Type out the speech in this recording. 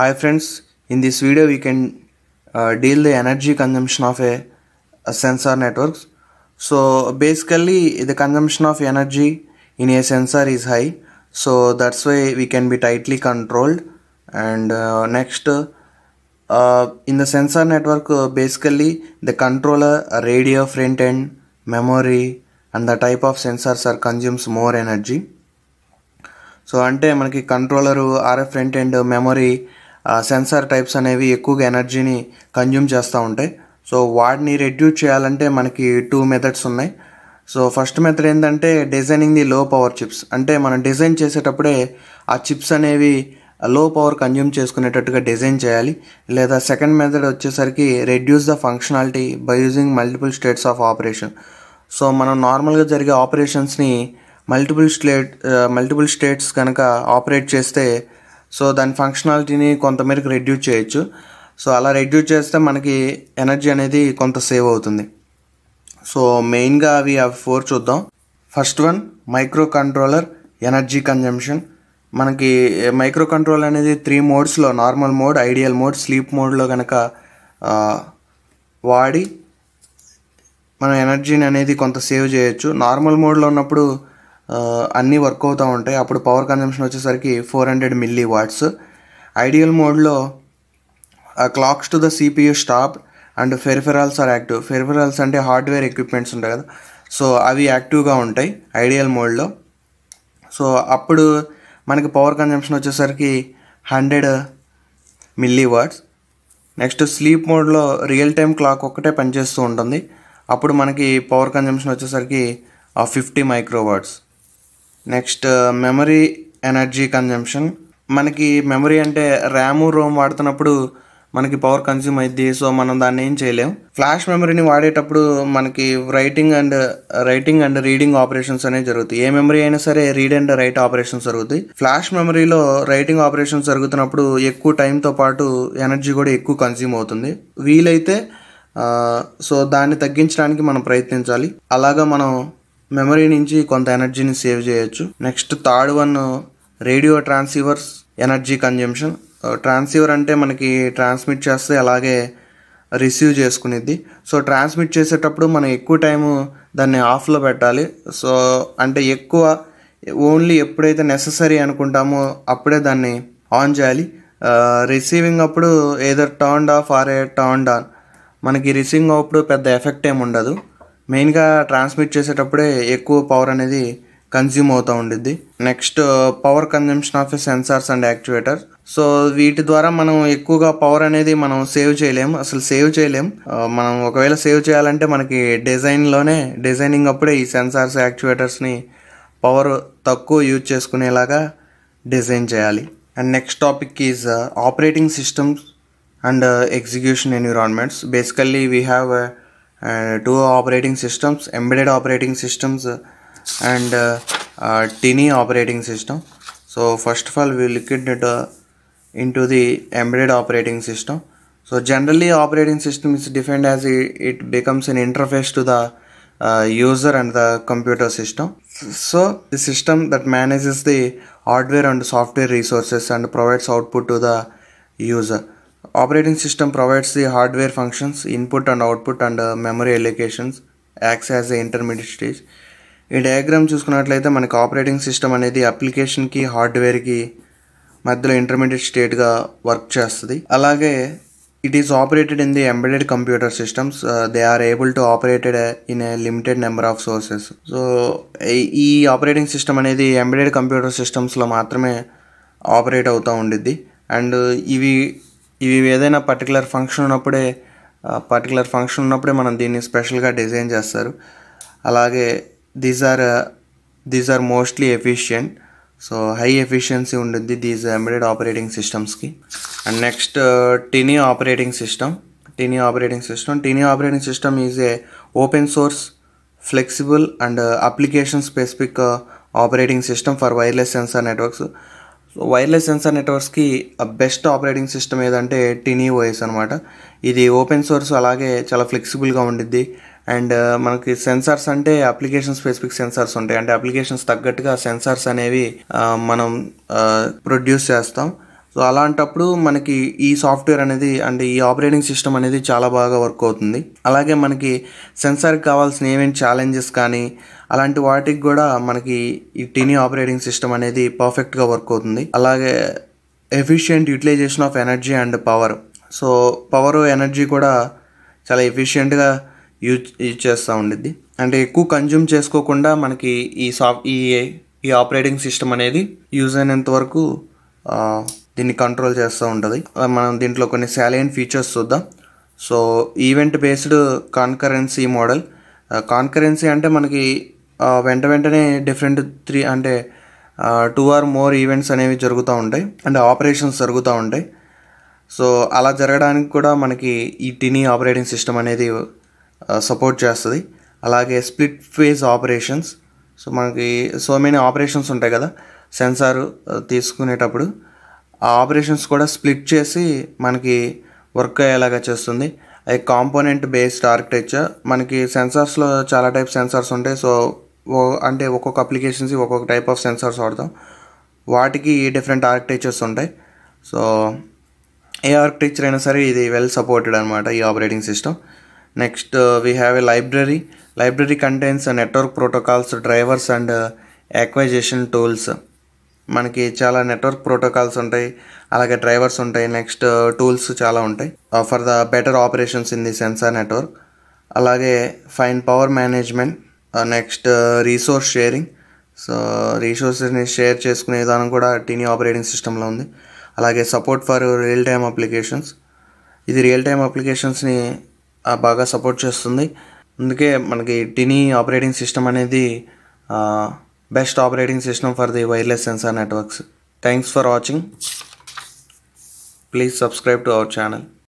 Hi friends, in this video we can uh, deal the energy consumption of a, a, sensor networks. So basically the consumption of energy in a sensor is high. So that's why we can be tightly controlled. And uh, next, uh, in the sensor network, uh, basically the controller, radio, front end, memory, and the type of sensors are consumes more energy. So అంటే మనకి controller, RF front end, memory. Sensor types అనేవి ఎక్కువగా ఎనర్జీని consume చేస్తూ ఉంటాయి so వాటిని reduce చేయాలంటే మనకి టూ మెథడ్స్ ఉన్నాయి సో ఫస్ట్ మెథడ్ ఏంటంటే designing the low power chips అంటే మనం డిజైన్ చేసేటప్పుడే ఆ చిప్స్ అనేవి లో పవర్ కన్జ్యూమ్ చేసుకునేటట్టుగా డిజైన్ చేయాలి లేదా సెకండ్ మెథడ్ వచ్చేసరికి reduce the functionality by using multiple states of operation so మనం నార్మల్గా జరిగే ఆపరేషన్స్ని మల్టిపుల్ స్టేట్ మల్టిపుల్ స్టేట్స్ కనుక ఆపరేట్ చేస్తే సో దాని ఫంక్షనాలిటీని కొంతమేరకు రెడ్యూస్ చేయొచ్చు సో అలా రెడ్యూస్ చేస్తే మనకి ఎనర్జీ అనేది కొంత సేవ్ అవుతుంది సో మెయిన్గా అవి అవి ఫోర్ చూద్దాం first one micro controller energy consumption మనకి మైక్రో కంట్రోల్ అనేది త్రీ మోడ్స్లో normal mode ideal mode sleep మోడ్లో కనుక వాడి మనం ఎనర్జీని అనేది కొంత సేవ్ చేయొచ్చు నార్మల్ మోడ్లో ఉన్నప్పుడు అన్నీ వర్క్ అవుతూ ఉంటాయి అప్పుడు పవర్ కన్జంప్షన్ వచ్చేసరికి four hundred milli watts ideal మోడ్లో clocks to the CPU stop and peripherals are active peripherals అంటే హార్డ్వేర్ ఎక్విప్మెంట్స్ ఉంటాయి కదా సో అవి యాక్టివ్గా ఉంటాయి ఐడియల్ మోడ్లో సో అప్పుడు మనకి పవర్ కన్జంప్షన్ వచ్చేసరికి hundred milli watts next sleep మోడ్లో రియల్ టైం క్లాక్ ఒక్కటే పనిచేస్తూ ఉంటుంది అప్పుడు మనకి పవర్ కన్జంప్షన్ వచ్చేసరికి fifty microwatts next memory energy consumption మనకి మెమరీ అంటే ర్యాము రోమ్ వాడుతున్నప్పుడు మనకి పవర్ కన్స్యూమ్ అయింది సో మనం దాన్ని ఏం చేయలేం ఫ్లాష్ మెమరీని వాడేటప్పుడు మనకి writing and writing and reading operations అనేవి జరుగుతాయి ఏ మెమరీ అయినా సరే రీడ్ అండ్ రైట్ ఆపరేషన్స్ జరుగుతాయి ఫ్లాష్ మెమరీలో రైటింగ్ ఆపరేషన్స్ జరుగుతున్నప్పుడు ఎక్కువ టైంతో పాటు ఎనర్జీ కూడా ఎక్కువ కన్స్యూమ్ అవుతుంది వీలైతే సో uh, దాన్ని తగ్గించడానికి మనం ప్రయత్నించాలి అలాగా మనం మెమరీ నుంచి కొంత ఎనర్జీని సేవ్ చేయొచ్చు next third one radio transceivers energy consumption transceiver అంటే మనకి ట్రాన్స్మిట్ చేస్తే అలాగే రిసీవ్ చేసుకునేది సో ట్రాన్స్మిట్ చేసేటప్పుడు మనం ఎక్కువ టైము దాన్ని ఆఫ్లో పెట్టాలి సో అంటే ఎక్కువ ఓన్లీ ఎప్పుడైతే నెససరీ అనుకుంటామో అప్పుడే దాన్ని ఆన్ చేయాలి రిసీవింగ్ అప్పుడు ఏదో turn off or a turn on మనకి రిసీవింగ్ అప్పుడు పెద్ద ఎఫెక్ట్ ఏమి ఉండదు మెయిన్గా ట్రాన్స్మిట్ చేసేటప్పుడే ఎక్కువ పవర్ అనేది కన్జ్యూమ్ అవుతూ ఉండిద్ది next power consumption of sensors and actuator so వీటి ద్వారా మనం ఎక్కువగా పవర్ అనేది మనం సేవ్ చేయలేం అసలు సేవ్ చేయలేం మనం ఒకవేళ సేవ్ చేయాలంటే మనకి డిజైన్లోనే డిజైనింగ్ అప్పుడే ఈ సెన్సార్స్ యాక్చువేటర్స్ని పవర్ తక్కువ యూజ్ చేసుకునేలాగా డిజైన్ చేయాలి and next topic is operating systems and execution environments basically we have two operating systems embedded operating systems uh, and uh, uh, tiny operating system so first of all we look into, into the embedded operating system so generally operating system is defined as it, it becomes an interface to the uh, user and the computer system so the system that manages the hardware and software resources and provides output to the user operating system provides the hardware functions input and output and memory allocations acts as intermediate stage ఈ diagram చూసుకున్నట్లయితే మనకి operating system అనేది అప్లికేషన్కి హార్డ్వేర్కి మధ్యలో intermediate స్టేట్గా work చేస్తుంది అలాగే it is operated in the embedded computer systems they are able to operated in a limited number of sources so ఈ operating system అనేది embedded computer సిస్టమ్స్లో మాత్రమే ఆపరేట్ అవుతూ ఉండిద్ది అండ్ uh, ఇవి ఇవి ఏదైనా పర్టికులర్ ఫంక్షన్ ఉన్నప్పుడే పర్టికులర్ ఫంక్షన్ ఉన్నప్పుడే మనం దీన్ని స్పెషల్గా డిజైన్ చేస్తారు అలాగే these are these are mostly efficient so high efficiency ఉంటుంది దీస్ ఎంబెడెడ్ ఆపరేటింగ్ సిస్టమ్స్కి and next tiny operating system tiny operating system tiny operating system is a open source flexible and application specific operating system for wireless sensor networks so wireless sensor నెట్వర్క్స్కి best operating system ఏదంటే tiny OS e అనమాట ఇది open source అలాగే చాలా ఫ్లెక్సిబుల్గా ఉండిద్ది and uh, మనకి sensors అంటే అప్లికేషన్ స్పెసిఫిక్ సెన్సార్స్ ఉంటాయి అంటే అప్లికేషన్స్ తగ్గట్టుగా సెన్సార్స్ అనేవి uh, మనం ప్రొడ్యూస్ uh, చేస్తాం సో అలాంటప్పుడు మనకి ఈ సాఫ్ట్వేర్ అనేది అండ్ ఈ ఆపరేటింగ్ సిస్టమ్ అనేది చాలా బాగా వర్క్ అవుతుంది అలాగే మనకి సెన్సార్కి కావాల్సిన ఏమేమి ఛాలెంజెస్ కానీ అలాంటి వాటికి కూడా మనకి ఈ టిని ఆపరేటింగ్ సిస్టమ్ అనేది పర్ఫెక్ట్గా వర్క్ అవుతుంది అలాగే efficient utilization of energy and power so power energy కూడా చాలా ఎఫిషియెంట్గా యూజ్ యూజ్ చేస్తూ ఉండిద్ది అంటే ఎక్కువ కన్జ్యూమ్ చేసుకోకుండా మనకి ఈ సాఫ్ట్ ఈ ఈ ఆపరేటింగ్ సిస్టమ్ అనేది యూజ్ అయినంత వరకు దీన్ని కంట్రోల్ చేస్తూ ఉంటుంది మనం దీంట్లో కొన్ని శాలియన్ ఫీచర్స్ చూద్దాం so event based concurrency model concurrency అంటే మనకి వెంట వెంటనే డిఫరెంట్ త్రీ అంటే టూ ఆర్ మోర్ ఈవెంట్స్ అనేవి జరుగుతూ ఉంటాయి అంటే ఆపరేషన్స్ జరుగుతూ ఉంటాయి సో అలా జరగడానికి కూడా మనకి ఈ టినీ ఆపరేటింగ్ సిస్టమ్ అనేది సపోర్ట్ చేస్తుంది అలాగే స్ప్లిట్ ఫేజ్ ఆపరేషన్స్ సో మనకి సో మెనీ ఆపరేషన్స్ ఉంటాయి కదా సెన్సార్ uh, తీసుకునేటప్పుడు ఆ ఆపరేషన్స్ కూడా స్ప్లిట్ చేసి మనకి వర్క్ అయ్యేలాగా చేస్తుంది అది కాంపోనెంట్ బేస్డ్ ఆర్కిటెక్చర్ మనకి సెన్సార్స్లో చాలా టైప్ సెన్సార్స్ ఉంటాయి సో అంటే ఒక్కొక్క అప్లికేషన్స్ ఒక్కొక్క టైప్ ఆఫ్ సెన్సార్స్ వాడతాం వాటికి డిఫరెంట్ ఆర్కిటెక్చర్స్ ఉంటాయి సో ఏ ఆర్కిటెక్చర్ అయినా సరే ఇది వెల్ సపోర్టెడ్ అనమాట ఈ operating system next we have a library library contents network protocols drivers and acquisition tools మనకి చాలా నెట్వర్క్ ప్రోటోకాల్స్ ఉంటాయి అలాగే డ్రైవర్స్ ఉంటాయి నెక్స్ట్ టూల్స్ uh, చాలా ఉంటాయి for the better operations in the sensor network అలాగే fine power management next resource sharing so రీసోర్సెస్ని share చేసుకునే విధానం కూడా టీనీ ఆపరేటింగ్ సిస్టంలో ఉంది అలాగే support for real time applications ఇది రియల్ టైమ్ అప్లికేషన్స్ని బాగా సపోర్ట్ చేస్తుంది అందుకే మనకి టినీ ఆపరేటింగ్ సిస్టమ్ అనేది best operating system for the wireless sensor networks thanks for watching please subscribe to our channel